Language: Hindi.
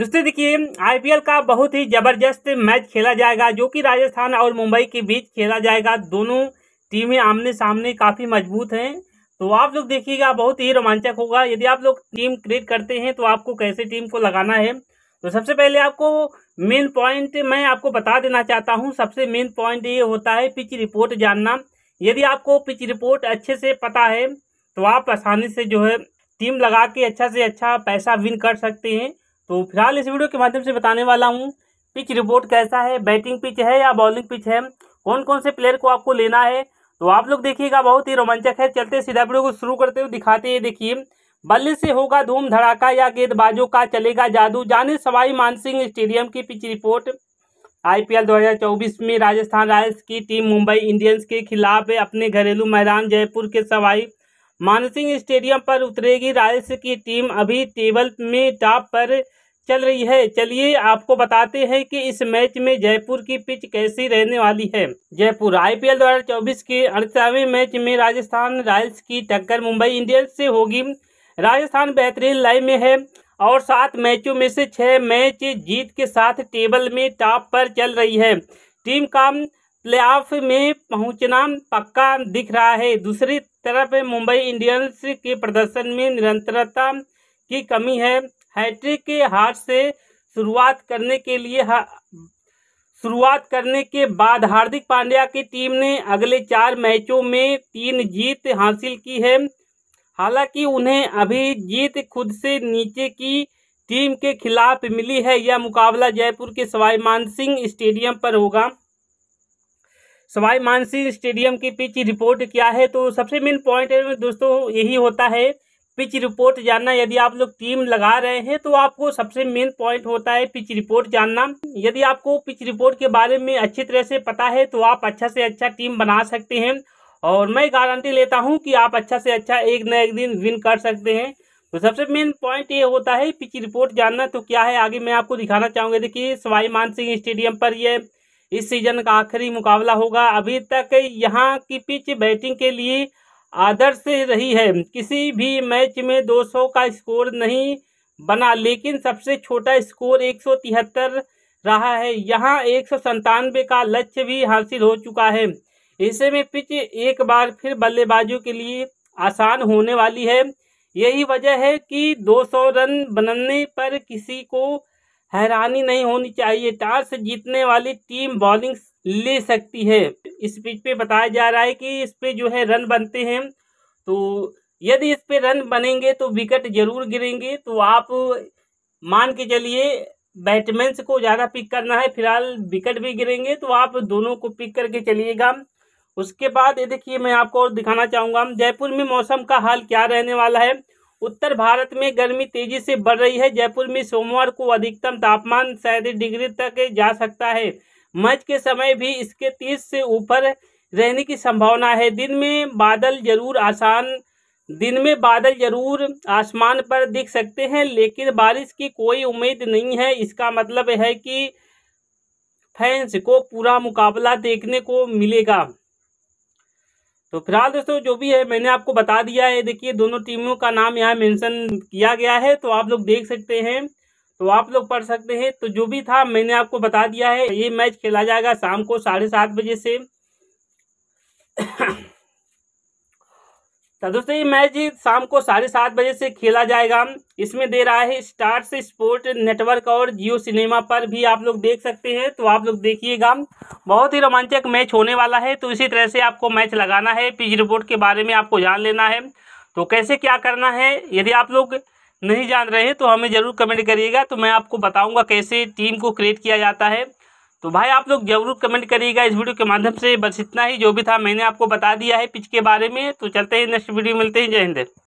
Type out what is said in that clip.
दोस्तों देखिए आईपीएल का बहुत ही जबरदस्त मैच खेला जाएगा जो कि राजस्थान और मुंबई के बीच खेला जाएगा दोनों टीमें आमने सामने काफ़ी मजबूत हैं तो आप लोग देखिएगा बहुत ही रोमांचक होगा यदि आप लोग टीम क्रिएट करते हैं तो आपको कैसे टीम को लगाना है तो सबसे पहले आपको मेन पॉइंट मैं आपको बता देना चाहता हूँ सबसे मेन पॉइंट ये होता है पिच रिपोर्ट जानना यदि आपको पिच रिपोर्ट अच्छे से पता है तो आप आसानी से जो है टीम लगा के अच्छा से अच्छा पैसा विन कर सकते हैं तो फिलहाल इस वीडियो के माध्यम से बताने वाला हूँ पिच रिपोर्ट कैसा है बैटिंग पिच है या बॉलिंग पिच है कौन कौन से प्लेयर को आपको लेना है तो आप लोग देखिएगा बहुत ही रोमांचक है चलते सीधा वीडियो को शुरू करते हुए दिखाते हैं देखिए बल्ले से होगा धूम धड़ाका या गेंदबाजों का चलेगा जादू जाने सवाई मानसिंह स्टेडियम की पिच रिपोर्ट आईपीएल 2024 में राजस्थान रॉयल्स की टीम मुंबई इंडियंस के खिलाफ अपने घरेलू मैदान जयपुर के सवाई मानसिंह स्टेडियम पर उतरेगी रॉयल्स की टीम अभी टेबल में टॉप पर चल रही है चलिए आपको बताते हैं कि इस मैच में जयपुर की पिच कैसी रहने वाली है जयपुर आईपीएल 2024 के अड़तीसवें मैच में राजस्थान रॉयल्स की टक्कर मुंबई इंडियंस से होगी राजस्थान बेहतरीन लाइन में है और सात मैचों में से छह मैच जीत के साथ टेबल में टॉप पर चल रही है टीम का प्ले में पहुंचना पक्का दिख रहा है दूसरी तरफ मुंबई इंडियंस के प्रदर्शन में निरंतरता की कमी है हैट्रिक के हार से शुरुआत करने के लिए शुरुआत करने के बाद हार्दिक पांड्या की टीम ने अगले चार मैचों में तीन जीत हासिल की है हालांकि उन्हें अभी जीत खुद से नीचे की टीम के खिलाफ मिली है यह मुकाबला जयपुर के सवाई मानसिंह स्टेडियम पर होगा सवाई मानसिंह स्टेडियम की पिच रिपोर्ट क्या है तो सबसे मेन पॉइंट दोस्तों यही होता है पिच रिपोर्ट जानना यदि आप लोग टीम लगा रहे हैं तो आपको सबसे मेन पॉइंट होता है पिच रिपोर्ट जानना यदि आपको पिच रिपोर्ट के बारे में अच्छी तरह से पता है तो आप अच्छा से अच्छा टीम बना सकते हैं और मैं गारंटी लेता हूं कि आप अच्छा से अच्छा एक न एक दिन विन कर सकते हैं तो सबसे मेन पॉइंट ये होता है पिच रिपोर्ट जानना तो क्या है आगे मैं आपको दिखाना चाहूँगा देखिए सवाई मान स्टेडियम पर यह इस सीजन का आखिरी मुकाबला होगा अभी तक यहाँ की पिच बैटिंग के लिए आदर्श रही है किसी भी मैच में 200 का स्कोर नहीं बना लेकिन सबसे छोटा स्कोर एक रहा है यहाँ एक का लक्ष्य भी हासिल हो चुका है ऐसे में पिच एक बार फिर बल्लेबाजों के लिए आसान होने वाली है यही वजह है कि 200 रन बनने पर किसी को हैरानी नहीं होनी चाहिए टॉस जीतने वाली टीम बॉलिंग ले सकती है इस पिच पे बताया जा रहा है कि इस पे जो है रन बनते हैं तो यदि इस पे रन बनेंगे तो विकेट जरूर गिरेंगे तो आप मान के चलिए बैटमैन को ज़्यादा पिक करना है फिलहाल विकेट भी गिरेंगे तो आप दोनों को पिक करके चलिएगा उसके बाद ये देखिए मैं आपको और दिखाना चाहूँगा जयपुर में मौसम का हाल क्या रहने वाला है उत्तर भारत में गर्मी तेजी से बढ़ रही है जयपुर में सोमवार को अधिकतम तापमान सैंतीस डिग्री तक जा सकता है मैच के समय भी इसके तीस से ऊपर रहने की संभावना है दिन में बादल जरूर आसान दिन में बादल जरूर आसमान पर दिख सकते हैं लेकिन बारिश की कोई उम्मीद नहीं है इसका मतलब है कि फैंस को पूरा मुकाबला देखने को मिलेगा तो फिलहाल दोस्तों जो भी है मैंने आपको बता दिया है देखिए दोनों टीमों का नाम यहाँ मेंशन किया गया है तो आप लोग देख सकते हैं तो आप लोग पढ़ सकते हैं तो जो भी था मैंने आपको बता दिया है ये मैच खेला जाएगा शाम को साढ़े सात बजे से तो दोस्तों ये मैच शाम को साढ़े सात बजे से खेला जाएगा इसमें दे रहा है स्टार से स्पोर्ट नेटवर्क और जियो सिनेमा पर भी आप लोग देख सकते हैं तो आप लोग देखिएगा बहुत ही रोमांचक मैच होने वाला है तो इसी तरह से आपको मैच लगाना है पिच रिपोर्ट के बारे में आपको जान लेना है तो कैसे क्या करना है यदि आप लोग नहीं जान रहे हैं तो हमें ज़रूर कमेंट करिएगा तो मैं आपको बताऊँगा कैसे टीम को क्रिएट किया जाता है तो भाई आप लोग जरूर कमेंट करिएगा इस वीडियो के माध्यम से बस इतना ही जो भी था मैंने आपको बता दिया है पिच के बारे में तो चलते हैं नेक्स्ट वीडियो मिलते हैं जय हिंद